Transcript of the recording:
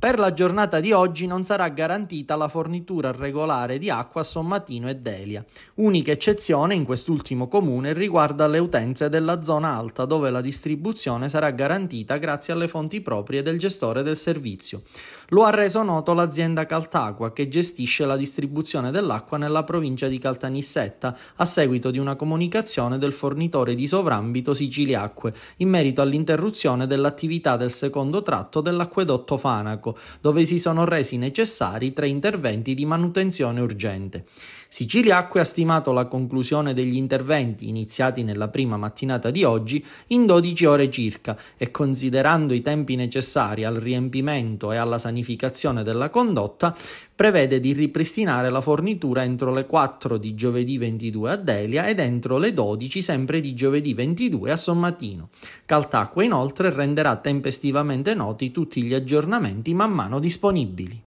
Per la giornata di oggi non sarà garantita la fornitura regolare di acqua a Sommatino e Delia. Unica eccezione in quest'ultimo comune riguarda le utenze della zona alta, dove la distribuzione sarà garantita grazie alle fonti proprie del gestore del servizio. Lo ha reso noto l'azienda Caltacqua, che gestisce la distribuzione dell'acqua nella provincia di Caltanissetta, a seguito di una comunicazione del fornitore di sovrambito Siciliacque in merito all'interruzione dell'attività del secondo tratto dell'acquedotto Fanaco Parco, dove si sono resi necessari tre interventi di manutenzione urgente. Siciliacque ha stimato la conclusione degli interventi iniziati nella prima mattinata di oggi in 12 ore circa e considerando i tempi necessari al riempimento e alla sanificazione della condotta, prevede di ripristinare la fornitura entro le 4 di giovedì 22 a Delia ed entro le 12 sempre di giovedì 22 a Sommatino. Caltacque inoltre renderà tempestivamente noti tutti gli aggiornamenti man mano disponibili.